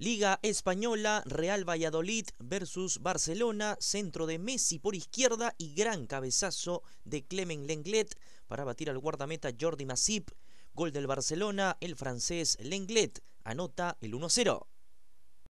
Liga Española, Real Valladolid versus Barcelona, centro de Messi por izquierda y gran cabezazo de Clement Lenglet para batir al guardameta Jordi Masip. Gol del Barcelona, el francés Lenglet anota el 1-0.